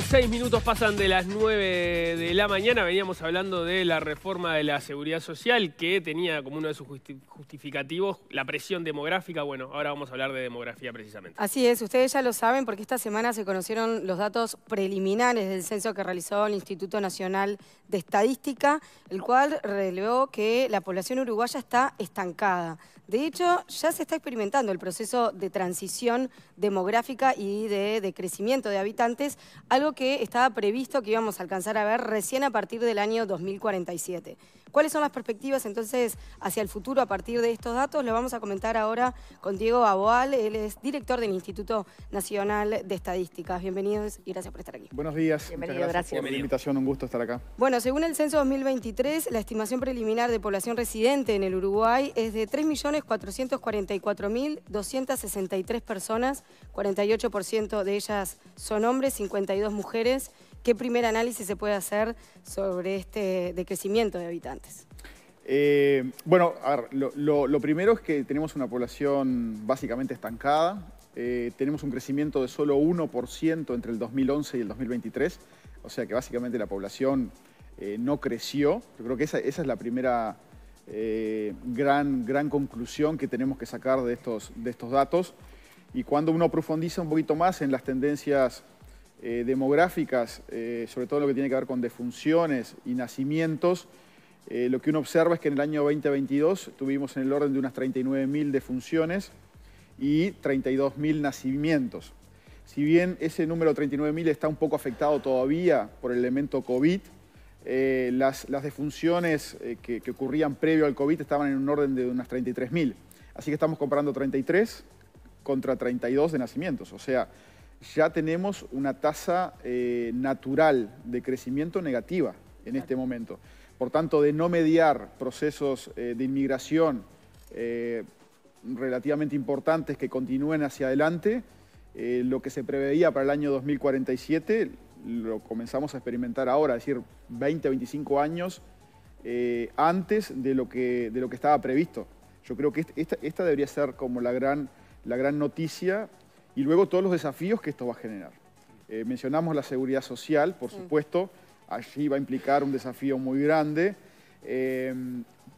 Seis minutos pasan de las nueve de la mañana. Veníamos hablando de la reforma de la seguridad social que tenía como uno de sus justificativos la presión demográfica. Bueno, ahora vamos a hablar de demografía precisamente. Así es, ustedes ya lo saben porque esta semana se conocieron los datos preliminares del censo que realizó el Instituto Nacional de Estadística, el cual reveló que la población uruguaya está estancada. De hecho, ya se está experimentando el proceso de transición demográfica y de, crecimiento de habitantes, algo que estaba previsto que íbamos a alcanzar a ver recién a partir del año 2047. ¿Cuáles son las perspectivas entonces hacia el futuro a partir de estos datos? Lo vamos a comentar ahora con Diego Aboal, él es director del Instituto Nacional de Estadísticas. Bienvenidos y gracias por estar aquí. Buenos días, Bienvenido, gracias, por la invitación, un gusto estar acá. Bueno, según el Censo 2023, la estimación preliminar de población residente en el Uruguay es de 3.444.263 personas, 48% de ellas son hombres, 52 mujeres. ¿Qué primer análisis se puede hacer sobre este decrecimiento de habitantes? Eh, bueno, lo, primero es que tenemos una población básicamente estancada. Eh, tenemos un crecimiento de solo 1% entre el 2011 y el 2023. O sea que básicamente la población eh, no creció. Yo creo que esa, esa es la primera gran, gran conclusión que tenemos que sacar de estos, de estos datos. Y cuando uno profundiza un poquito más en las tendencias eh, demográficas, eh, sobre todo lo que tiene que ver con defunciones y nacimientos, eh, lo que uno observa es que en el año 2022 tuvimos en el orden de unas 39.000 defunciones y 32.000 nacimientos. Si bien ese número 39.000 está un poco afectado todavía por el elemento COVID, las, defunciones que, que, ocurrían previo al COVID estaban en un orden de unas 33.000. Así que estamos comparando 33 contra 32 de nacimientos. O sea, ya tenemos una tasa eh, natural de crecimiento negativa en este momento. Por tanto, de no mediar procesos eh, de inmigración eh, relativamente importantes que continúen hacia adelante, lo que se preveía para el año 2047 lo comenzamos a experimentar ahora, es decir, 20, 25 años antes de lo, que, de lo que estaba previsto. Yo creo que esta, debería ser como la gran, la gran noticia y luego todos los desafíos que esto va a generar. Eh, mencionamos la seguridad social, por mm. supuesto, allí va a implicar un desafío muy grande, eh,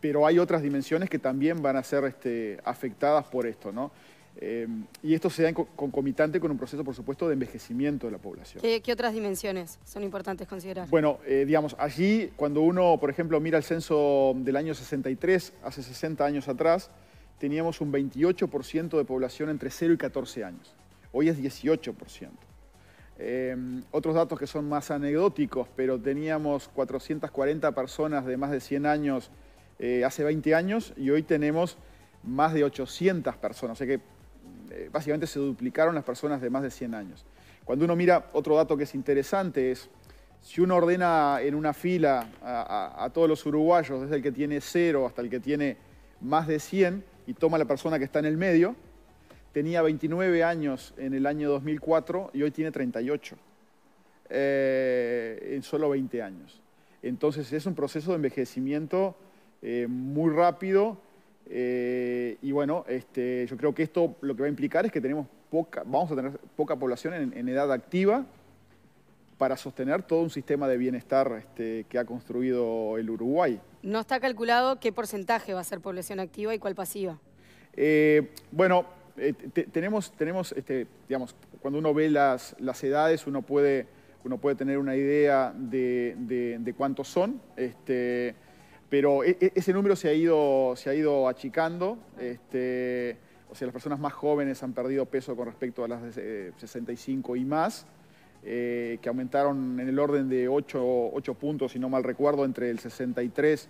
pero hay otras dimensiones que también van a ser este, afectadas por esto, ¿no? Eh, y esto se da concomitante con un proceso, por supuesto, de envejecimiento de la población. ¿Qué, otras dimensiones son importantes considerar? Bueno, digamos, allí cuando uno, por ejemplo, mira el censo del año 63, hace 60 años atrás, teníamos un 28% de población entre 0 y 14 años. Hoy es 18%. Em, otros datos que son más anecdóticos, pero teníamos 440 personas de más de 100 años eh, hace 20 años y hoy tenemos más de 800 personas. O sea que eh, básicamente se duplicaron las personas de más de 100 años. Cuando uno mira otro dato que es interesante es, si uno ordena en una fila a, todos los uruguayos, desde el que tiene cero hasta el que tiene más de 100 y toma la persona que está en el medio, tenía 29 años en el año 2004 y hoy tiene 38, eh, en solo 20 años. Entonces es un proceso de envejecimiento eh, muy rápido eh, y bueno, este, yo creo que esto lo que va a implicar es que tenemos poca, vamos a tener poca población en, edad activa para sostener todo un sistema de bienestar este, que ha construido el Uruguay. No está calculado qué porcentaje va a ser población activa y cuál pasiva. bueno, eh, tenemos, tenemos este, digamos, cuando uno ve las, las edades, uno puede, uno puede tener una idea de, cuántos son, este, pero e, e, ese número se ha ido, se ha ido achicando. Ah. Este, o sea, las personas más jóvenes han perdido peso con respecto a las de 65 eh, y más, eh, que aumentaron en el orden de 8, puntos, si no mal recuerdo, entre el 63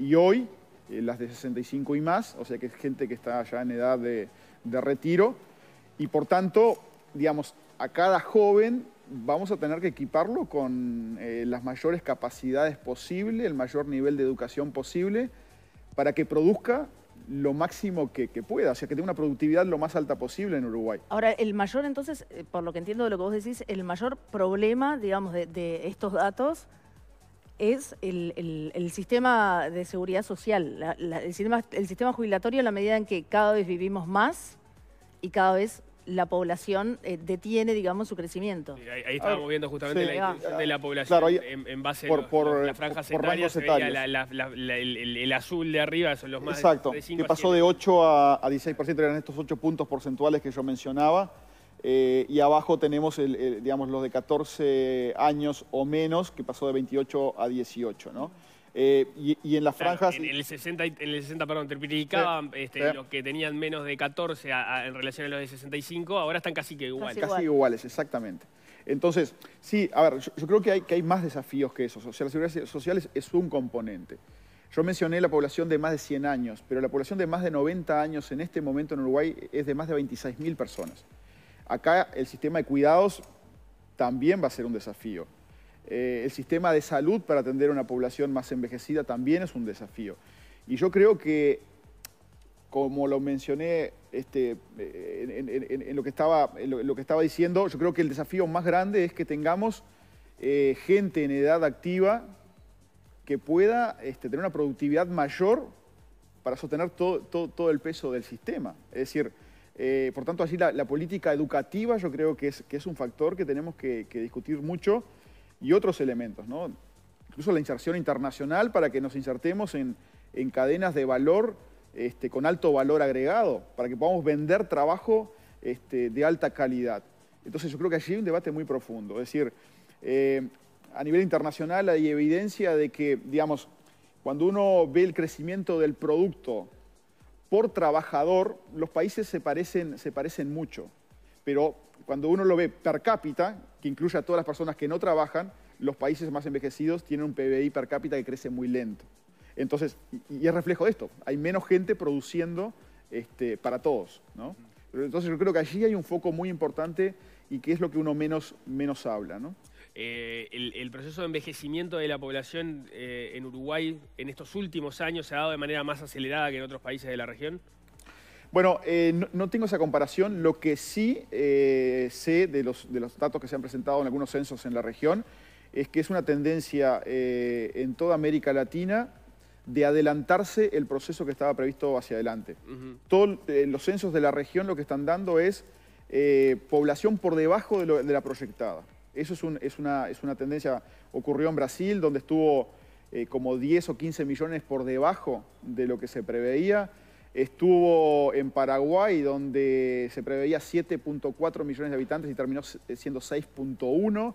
y hoy. Eh, las de 65 y más, o sea que es gente que está ya en edad de, de retiro. Y por tanto, digamos, a cada joven vamos a tener que equiparlo con eh, las mayores capacidades posibles, el mayor nivel de educación posible, para que produzca lo máximo que, pueda, o sea, que tenga una productividad lo más alta posible en Uruguay. Ahora, el mayor entonces, eh, por lo que entiendo de lo que vos decís, el mayor problema, digamos, de, de estos datos es el, el, sistema de seguridad social, el, sistema, el sistema jubilatorio en la medida en que cada vez vivimos más y cada vez la población eh, detiene, digamos, su crecimiento. Ahí, estábamos viendo justamente la ah. de la población en, base a la eh, franja por el, azul de arriba, son los más Exacto, que pasó de 8 a, a 16%, eran estos 8 puntos porcentuales que yo mencionaba. Eh, y abajo tenemos digamos, los de 14 años o menos, que pasó de 28 a 18, ¿no? Eh, y, en las franjas... en, el 60, en 60 perdón, triplicaban este, los que tenían menos de 14 en relación a los de 65, ahora están casi que iguales. Casi, iguales, exactamente. Entonces, sí, a ver, yo, creo que hay, que hay más desafíos que eso. O sea, la seguridad social es un componente. Yo mencioné la población de más de 100 años, pero la población de más de 90 años en este momento en Uruguay es de más de 26.000 personas. Acá el sistema de cuidados también va a ser un desafío. Eh, el sistema de salud para atender a una población más envejecida también es un desafío. Y yo creo que, como lo mencioné este, eh, en, lo que estaba, que estaba diciendo, yo creo que el desafío más grande es que tengamos eh, gente en edad activa que pueda este, tener una productividad mayor para sostener todo, todo el peso del sistema. Es decir, eh, por tanto, así la, política educativa yo creo que es, un factor que tenemos que, discutir mucho y otros elementos, Incluso la inserción internacional para que nos insertemos en, cadenas de valor este, con alto valor agregado, para que podamos vender trabajo este, de alta calidad. Entonces yo creo que allí hay un debate muy profundo. Es decir, eh, a nivel internacional hay evidencia de que, digamos, cuando uno ve el crecimiento del producto por trabajador, los países se parecen, se parecen mucho, pero cuando uno lo ve per cápita, que incluye a todas las personas que no trabajan, los países más envejecidos tienen un PBI per cápita que crece muy lento. Entonces, y, es reflejo de esto, hay menos gente produciendo este, para todos. ¿no? Entonces yo creo que allí hay un foco muy importante y que es lo que uno menos, menos habla. Eh, el, proceso de envejecimiento de la población eh, en Uruguay en estos últimos años se ha dado de manera más acelerada que en otros países de la región? Bueno, eh, no, tengo esa comparación. Lo que sí sé de los, datos que se han presentado en algunos censos en la región es que es una tendencia en toda América Latina de adelantarse el proceso que estaba previsto hacia adelante. Todos los censos de la región lo que están dando es población por debajo de la proyectada. Eso es, una, tendencia, ocurrió en Brasil, donde estuvo eh, como 10 o 15 millones por debajo de lo que se preveía. Estuvo en Paraguay, donde se preveía 7.4 millones de habitantes y terminó eh, siendo 6.1.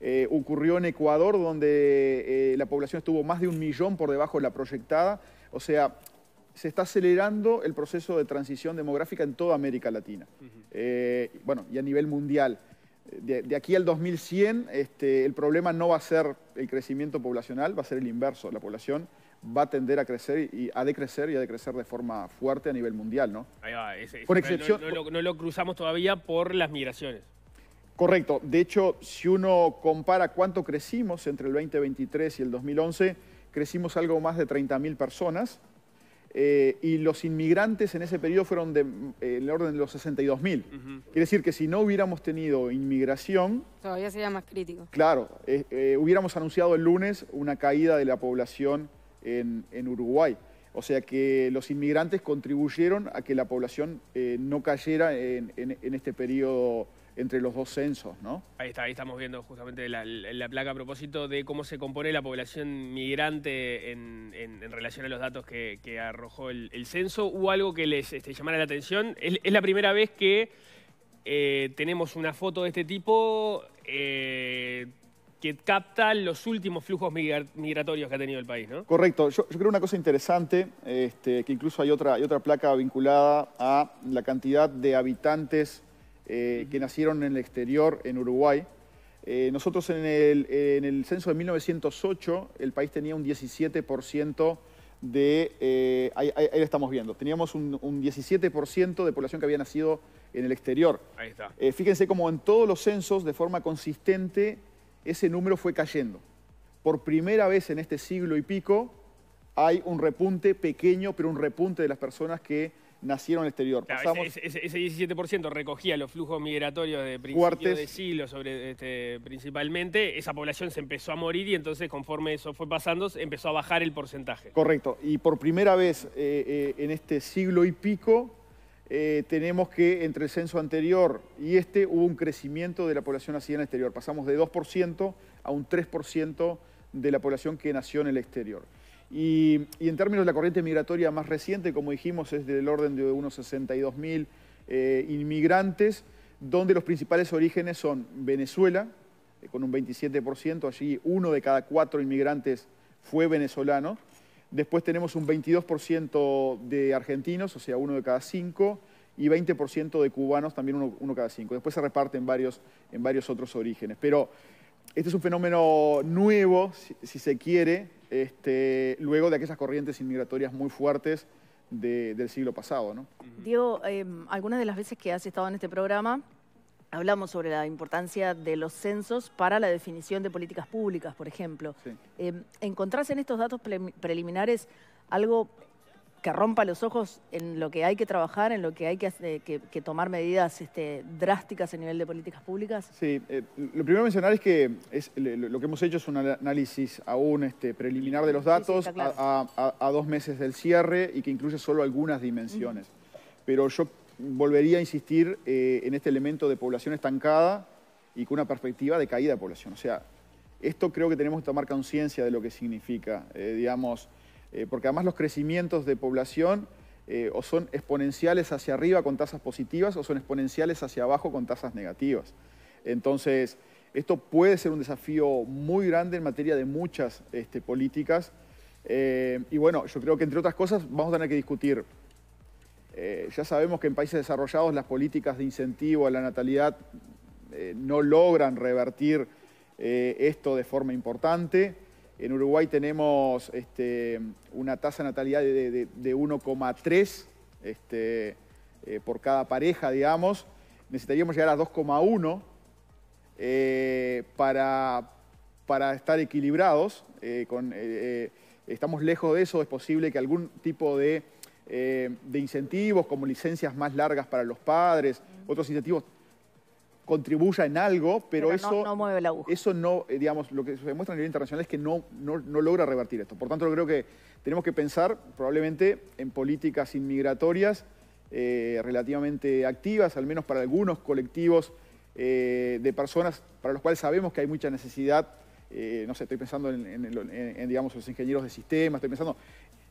Eh, ocurrió en Ecuador, donde la población estuvo más de un millón por debajo de la proyectada. O sea, se está acelerando el proceso de transición demográfica en toda América Latina. bueno, y a nivel mundial de, aquí al 2100 este, el problema no va a ser el crecimiento poblacional, va a ser el inverso. La población va a tender a crecer y a decrecer y a decrecer de forma fuerte a nivel mundial, ¿no? Ahí va, por excepción, no, lo cruzamos todavía por las migraciones. Correcto. De hecho, si uno compara cuánto crecimos entre el 2023 y el 2011, crecimos algo más de 30.000 personas eh, y los inmigrantes en ese periodo fueron de, el eh, orden de los 62.000. Quiere decir que si no hubiéramos tenido inmigración... Todavía sería más crítico. Claro, eh, hubiéramos anunciado el lunes una caída de la población en, Uruguay. O sea que los inmigrantes contribuyeron a que la población no cayera en este periodo entre los dos censos, ¿no? Ahí está, ahí estamos viendo justamente la, placa a propósito de cómo se compone la población migrante en, relación a los datos que, arrojó el, censo. ¿Hubo algo que les este, llamara la atención? Es, la primera vez que eh, tenemos una foto de este tipo eh, que capta los últimos flujos migratorios que ha tenido el país, ¿no? Correcto. Yo, creo una cosa interesante, este, que incluso hay otra, hay otra placa vinculada a la cantidad de habitantes eh, que nacieron en el exterior, en Uruguay. Eh, nosotros en el, censo de 1908, el país tenía un 17% de... Eh, ahí, lo estamos viendo. Teníamos un, un 17% de población que había nacido en el exterior. Ahí está. fíjense cómo en todos los censos, de forma consistente, ese número fue cayendo. Por primera vez en este siglo y pico, hay un repunte pequeño, pero un repunte de las personas que nacieron en el exterior. ese, 17% recogía los flujos migratorios de principios de siglo sobre, este, principalmente. Esa población se empezó a morir y entonces conforme eso fue pasando empezó a bajar el porcentaje. Correcto. Y por primera vez eh, eh, en este siglo y pico eh, tenemos que entre el censo anterior y este hubo un crecimiento de la población nacida en el exterior. Pasamos de 2% a un 3% de la población que nació en el exterior. Y, en términos de la corriente migratoria más reciente, como dijimos, es del orden de unos 62.000 eh, inmigrantes, donde los principales orígenes son Venezuela, eh, con un 27%, allí uno de cada cuatro inmigrantes fue venezolano. Después tenemos un 22% de argentinos, o sea, uno de cada cinco, y 20% de cubanos, también uno, uno, cada cinco. Después se reparten varios, en varios otros orígenes. Pero este es un fenómeno nuevo, si, se quiere, este, luego de aquellas corrientes inmigratorias muy fuertes del siglo pasado. ¿no? Diego, em, algunas de las veces que has estado en este programa, hablamos sobre la importancia de los censos para la definición de políticas públicas, por ejemplo. Sí. Em, ¿Encontrás en estos datos preliminares algo que rompa los ojos en lo que hay que trabajar, en lo que hay que, tomar medidas este, drásticas a nivel de políticas públicas? Sí, eh, lo primero que mencionar es que lo que hemos hecho es un análisis aún este, preliminar de los datos a, dos meses del cierre y que incluye solo algunas dimensiones. Pero yo volvería a insistir eh, en este elemento de población estancada y con una perspectiva de caída de población. O sea, esto creo que tenemos que tomar conciencia de lo que significa, eh, digamos eh, porque además los crecimientos de población eh, o son exponenciales hacia arriba con tasas positivas o son exponenciales hacia abajo con tasas negativas. Entonces, esto puede ser un desafío muy grande en materia de muchas este, políticas. Eh, y bueno, yo creo que entre otras cosas vamos a tener que discutir. ya sabemos que en países desarrollados las políticas de incentivo a la natalidad no logran revertir esto de forma importante. En Uruguay tenemos este, una tasa de natalidad de, 1,3 este, eh, por cada pareja, digamos. Necesitaríamos llegar a 2,1 eh, para, para, estar equilibrados. Eh, estamos lejos de eso. Es posible que algún tipo de incentivos, como licencias más largas para los padres, otros incentivos contribuya en algo, pero, eso, no, eso no, eh, digamos, lo que se demuestra a nivel internacional es que no, no, logra revertir esto. Por tanto, creo que tenemos que pensar probablemente en políticas inmigratorias eh, relativamente activas, al menos para algunos colectivos eh, de personas para los cuales sabemos que hay mucha necesidad no sé, estoy pensando en, en, digamos, los ingenieros de sistemas, estoy pensando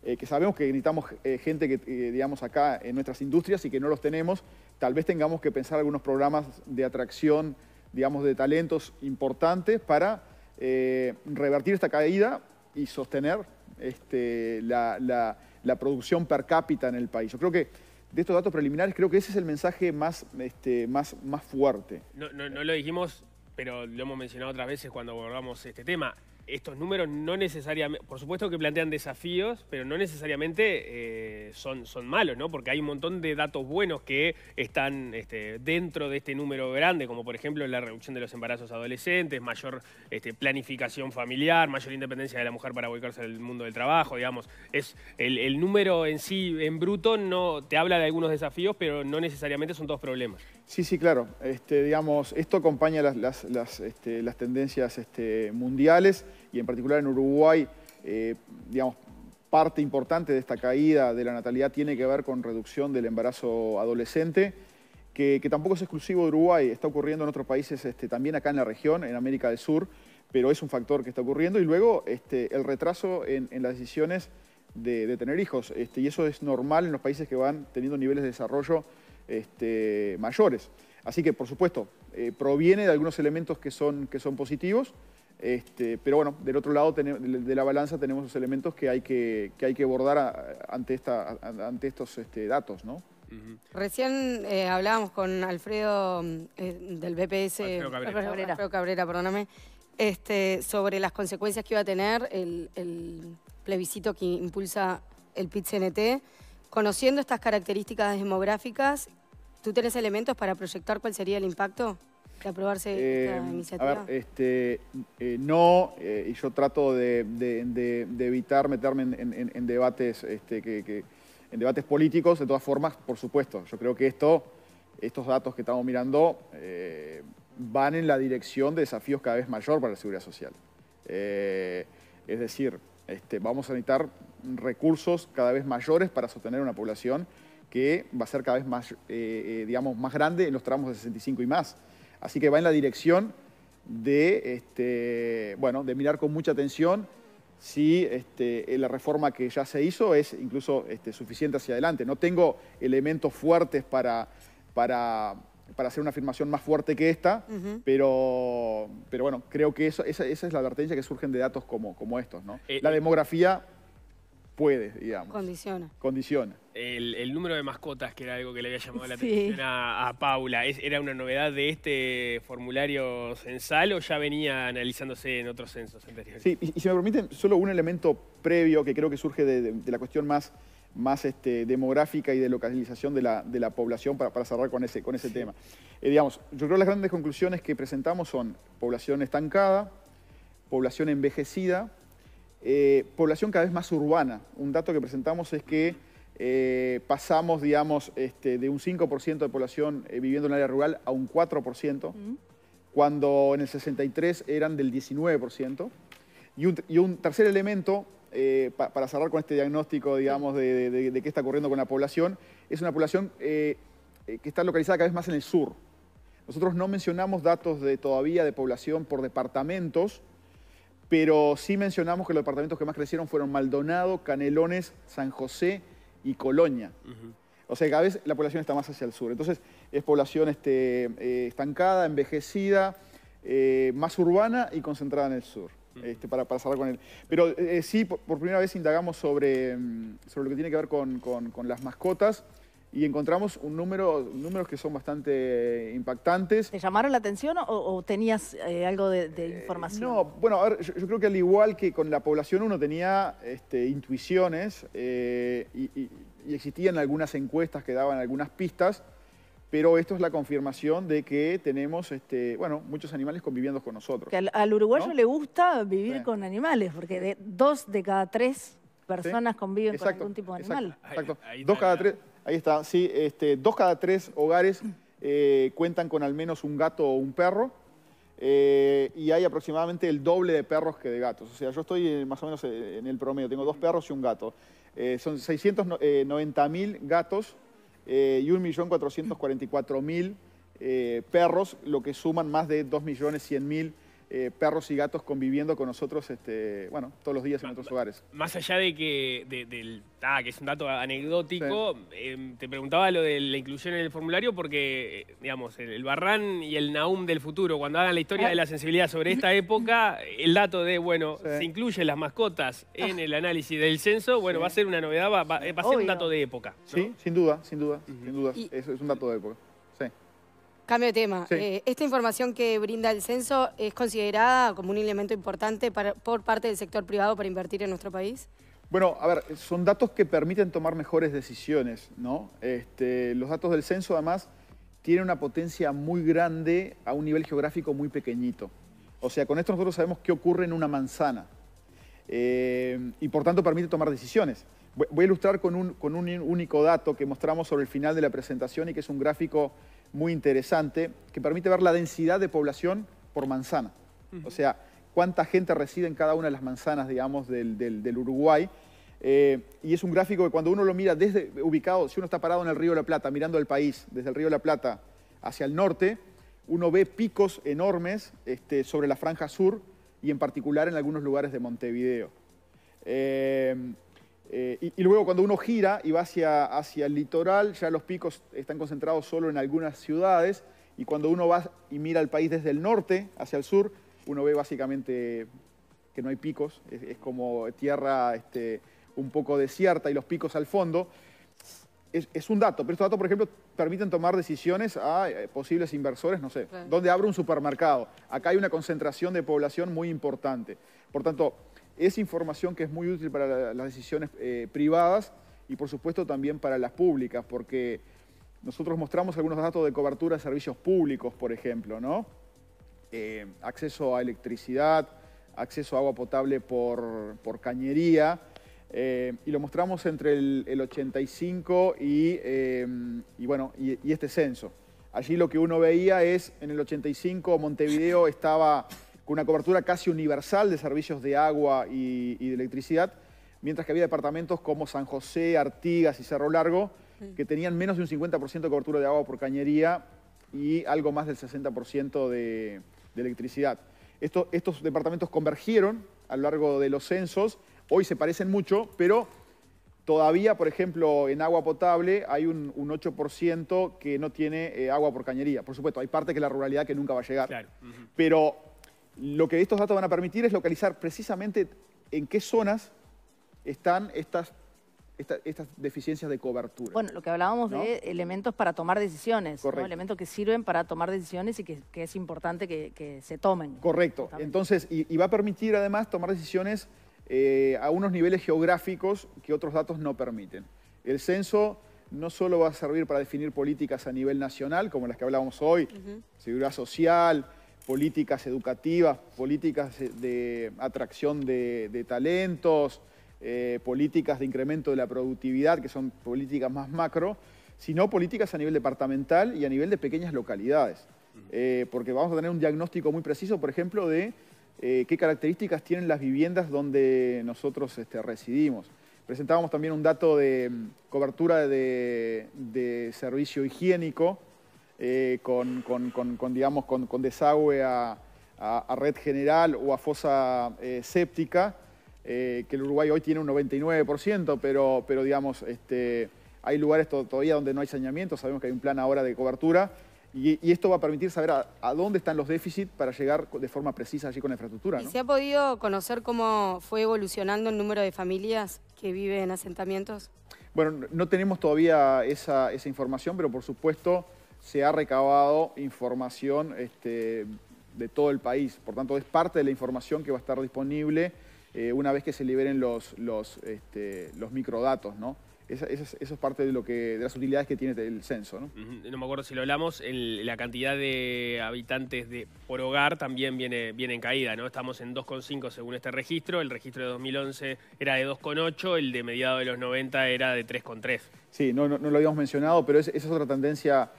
eh, que sabemos que necesitamos eh, gente que, eh, digamos, acá en nuestras industrias y que no los tenemos, tal vez tengamos que pensar algunos programas de atracción, digamos, de talentos importantes para revertir esta caída y sostener este, la, producción per cápita en el país. Yo creo que de estos datos preliminares, creo que ese es el mensaje más, este, más, más fuerte. no, lo dijimos, pero lo hemos mencionado otras veces cuando abordamos este tema estos números no necesariamente, por supuesto que plantean desafíos, pero no necesariamente eh, son, malos, ¿no? Porque hay un montón de datos buenos que están este, dentro de este número grande, como por ejemplo la reducción de los embarazos adolescentes, mayor este, planificación familiar, mayor independencia de la mujer para volcarse al mundo del trabajo, digamos. el, el número en sí, en bruto, no te habla de algunos desafíos, pero no necesariamente son todos problemas. Sí, sí, claro. Este, esto acompaña las, este, tendencias este, mundiales y en particular en Uruguay, eh, digamos, parte importante de esta caída de la natalidad tiene que ver con reducción del embarazo adolescente, que, tampoco es exclusivo de Uruguay, está ocurriendo en otros países también acá en la región, en América del Sur, pero es un factor que está ocurriendo. Y luego el retraso en, las decisiones de, tener hijos, y eso es normal en los países que van teniendo niveles de desarrollo este, mayores. Así que, por supuesto, eh, proviene de algunos elementos que son, que son positivos, este, pero bueno, del otro lado de la balanza tenemos los elementos que hay que, hay que abordar ante, esta, ante estos este, datos, ¿no? Recién eh, hablábamos con Alfredo eh, del BPS, Alfredo Cabrera, sobre las consecuencias que iba a tener el, el plebiscito que impulsa el PIT-CNT. Conociendo estas características demográficas, ¿Tú tenés elementos para proyectar cuál sería el impacto de aprobarse eh, esta iniciativa? A ver, este, eh, no, eh, y yo trato de, evitar meterme en, debates este, que, en debates políticos, de todas formas, por supuesto. Yo creo que estos datos que estamos mirando van en la dirección de desafíos cada vez mayor para la seguridad social. es decir, este, vamos a necesitar recursos cada vez mayores para sostener una población que va a ser cada vez más, eh, eh, digamos, más grande en los tramos de 65 y más. Así que va en la dirección de, este, bueno, de mirar con mucha atención si este, eh, la reforma que ya se hizo es incluso este, suficiente hacia adelante. No tengo elementos fuertes para, para, para hacer una afirmación más fuerte que esta, pero, pero bueno, creo que esa, esa, es la advertencia que surgen de datos como, como estos. ¿no? la demografía puede, digamos. Condiciona. Condiciona el, número de mascotas, que era algo que le había llamado la atención a, Paula, ¿era una novedad de este formulario censal o ya venía analizándose en otros censos anteriores? Sí, y, si me permiten, solo un elemento previo que creo que surge de, la cuestión más, más este, demográfica y de localización de la, población para, cerrar con ese, con ese tema. Eh, digamos, yo creo que las grandes conclusiones que presentamos son población estancada, población envejecida, eh, población cada vez más urbana. Un dato que presentamos es que eh, pasamos, digamos, este, de un 5% de población eh, viviendo en el área rural a un 4%, cuando en el 63 eran del 19%. Y un, tercer elemento, eh, para cerrar con este diagnóstico, digamos, de, qué está ocurriendo con la población, es una población que está localizada cada vez más en el sur. Nosotros no mencionamos datos todavía de población por departamentos, pero sí mencionamos que los departamentos que más crecieron fueron Maldonado, Canelones, San José, y Colonia. O sea cada vez la población está más hacia el sur. Entonces es población este, eh, estancada, envejecida, eh, más urbana y concentrada en el sur. este, para, para con él. Pero eh, sí, por, primera vez indagamos sobre, mm, sobre lo que tiene que ver con las mascotas y encontramos un número, números que son bastante impactantes. ¿Te llamaron la atención o, tenías eh, algo de, eh, información? no, bueno, a ver, yo, creo que al igual que con la población uno tenía este, intuiciones eh, y, existían algunas encuestas que daban algunas pistas, pero esto es la confirmación de que tenemos este, bueno, muchos animales conviviendo con nosotros. Que al, uruguayo le gusta vivir con animales, porque de, dos de cada tres personas conviven con algún tipo de animal. Exacto, dos cada tres... Ahí está, sí, este, dos cada tres hogares eh, cuentan con al menos un gato o un perro. Eh, y hay aproximadamente el doble de perros que de gatos. O sea, yo estoy eh, más o menos en el promedio, tengo dos perros y un gato. Eh, son 690.000 gatos y 1.444.000 perros, lo que suman más de 2.100.000 eh, perros y gatos conviviendo con nosotros este, bueno, todos los días en otros hogares. Más allá de que, del, que es un dato anecdótico, em, te preguntaba lo de la inclusión en el formulario porque, eh, digamos, el, Barran y el Naum del futuro, cuando hagan la historia ah. de la sensibilidad sobre esta época, el dato de, bueno, se incluyen las mascotas ah. en el análisis del censo, bueno, va a ser una novedad, va, a ser un dato de época. Sí, sin duda, sin duda, sin duda. es un dato de época. Cambio de tema. Eh, esta información que brinda el censo es considerada como un elemento importante por parte del sector privado para invertir en nuestro país. Bueno, a ver, son datos que permiten tomar mejores decisiones, ¿no? Este, los datos del censo, además, tienen una potencia muy grande a un nivel geográfico muy pequeñito. O sea, con esto nosotros sabemos qué ocurre en una manzana. Eh, y por tanto permite tomar decisiones. Voy a ilustrar con un único dato que mostramos sobre el final de la presentación y que es un gráfico muy interesante que permite ver la densidad de población por manzana. O sea, cuánta gente reside en cada una de las manzanas, digamos, del, Uruguay. Eh, y es un gráfico que cuando uno lo mira desde ubicado, si uno está parado en el Río de la Plata, mirando el país desde el Río de la Plata hacia el norte, uno ve picos enormes este, sobre la franja sur y en particular en algunos lugares de Montevideo. Eh, eh, y, luego cuando uno gira y va hacia, hacia el litoral, ya los picos están concentrados solo en algunas ciudades. Y cuando uno va y mira el país desde el norte hacia el sur, uno ve básicamente que no hay picos. Es, como tierra este, un poco desierta y los picos al fondo. Es, un dato, pero estos datos, por ejemplo, permiten tomar decisiones a eh, posibles inversores, no sé, donde dónde abre un supermercado. Acá hay una concentración de población muy importante. Por tanto, es información que es muy útil para las decisiones eh, privadas y por supuesto también para las públicas, porque nosotros mostramos algunos datos de cobertura de servicios públicos, por ejemplo, ¿no? Eh, acceso a electricidad, acceso a agua potable por, cañería, eh, y lo mostramos entre el, 85 y, bueno, y este censo. Allí lo que uno veía es, en el 85 Montevideo estaba con una cobertura casi universal de servicios de agua y, de electricidad, mientras que había departamentos como San José, Artigas y Cerro Largo, mm. que tenían menos de un 50% de cobertura de agua por cañería y algo más del 60% de, electricidad. estos departamentos convergieron a lo largo de los censos, hoy se parecen mucho, pero todavía, por ejemplo, en agua potable hay un, 8% que no tiene eh, agua por cañería. Por supuesto, hay parte que es la ruralidad que nunca va a llegar. Claro. Lo que estos datos van a permitir es localizar precisamente en qué zonas están estas, deficiencias de cobertura. Bueno, lo que hablábamos de elementos para tomar decisiones, elementos que sirven para tomar decisiones y que, es importante que, se tomen. Correcto. Entonces, y, va a permitir además tomar decisiones eh, a unos niveles geográficos que otros datos no permiten. El censo no solo va a servir para definir políticas a nivel nacional, como las que hablábamos hoy, seguridad social, políticas educativas, políticas de atracción de, talentos, eh, políticas de incremento de la productividad, que son políticas más macro, sino políticas a nivel departamental y a nivel de pequeñas localidades. Eh, porque vamos a tener un diagnóstico muy preciso, por ejemplo, de eh, qué características tienen las viviendas donde nosotros este, residimos. Presentábamos también un dato de mm, cobertura de servicio higiénico eh, con, digamos, con, desagüe a, red general o a fosa eh, séptica, eh, que el Uruguay hoy tiene un 99%, pero, pero digamos, este, hay lugares todavía donde no hay saneamiento, sabemos que hay un plan ahora de cobertura, y, esto va a permitir saber a, dónde están los déficits para llegar de forma precisa allí con la infraestructura. se ha podido conocer cómo fue evolucionando el número de familias que viven en asentamientos? Bueno, no tenemos todavía esa información, pero por supuesto se ha recabado información este, de todo el país. Por tanto, es parte de la información que va a estar disponible eh, una vez que se liberen los, los, este, microdatos, ¿no? Esa, eso es parte de lo que de las utilidades que tiene el censo, ¿no? me acuerdo si lo hablamos, la cantidad de habitantes de, por hogar también viene, viene en caída, ¿no? Estamos en 2,5 según este registro, el registro de 2011 era de 2,8, el de mediados de los 90 era de 3,3. Sí, no, no, lo habíamos mencionado, pero esa es otra tendencia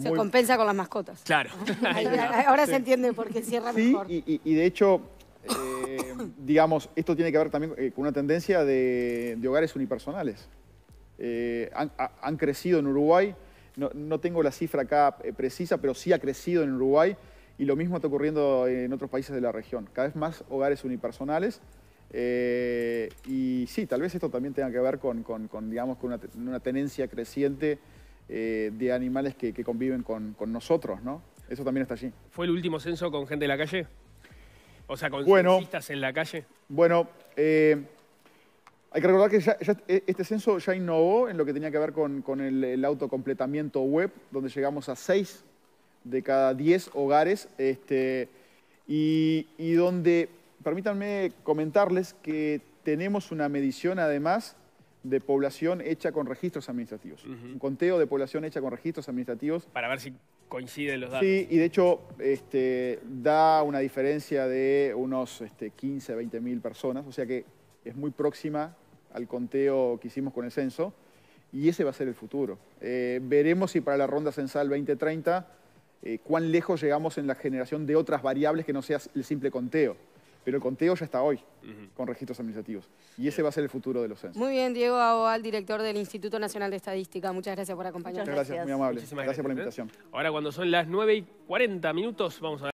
se compensa con las mascotas. Claro. Ahora se entiende por qué cierra mejor. Y, de hecho, eh, digamos, esto tiene que ver también eh, con una tendencia de, hogares unipersonales. Eh, han, crecido en Uruguay, no, tengo la cifra acá precisa, pero sí ha crecido en Uruguay y lo mismo está ocurriendo en otros países de la región. Cada vez más hogares unipersonales y sí, tal vez esto también tenga que ver con, digamos, con una, una tenencia creciente eh, de animales que, conviven con, nosotros, ¿no? Eso también está allí. ¿Fue el último censo con gente de la calle? O sea, con bueno, en la calle. Bueno, eh, hay que recordar que eh, este censo ya innovó en lo que tenía que ver con, el, autocompletamiento web, donde llegamos a 6 de cada 10 hogares, este, y donde, permítanme comentarles que tenemos una medición además de población hecha con registros administrativos. Un conteo de población hecha con registros administrativos. Para ver si coinciden los datos. Sí, y de hecho este, da una diferencia de unos 15, este, 20 mil personas, o sea que es muy próxima al conteo que hicimos con el censo, y ese va a ser el futuro. Eh, veremos si para la ronda censal 2030, eh, cuán lejos llegamos en la generación de otras variables que no sea el simple conteo pero el conteo ya está hoy con registros administrativos. Y ese va a ser el futuro de los censos. Muy bien, Diego Aboal, director del Instituto Nacional de Estadística. Muchas gracias por acompañarnos. Muchas gracias, muy amable. Muchísimas gracias, por la invitación. ¿eh? Ahora cuando son las 9 y 40 minutos, vamos a ver.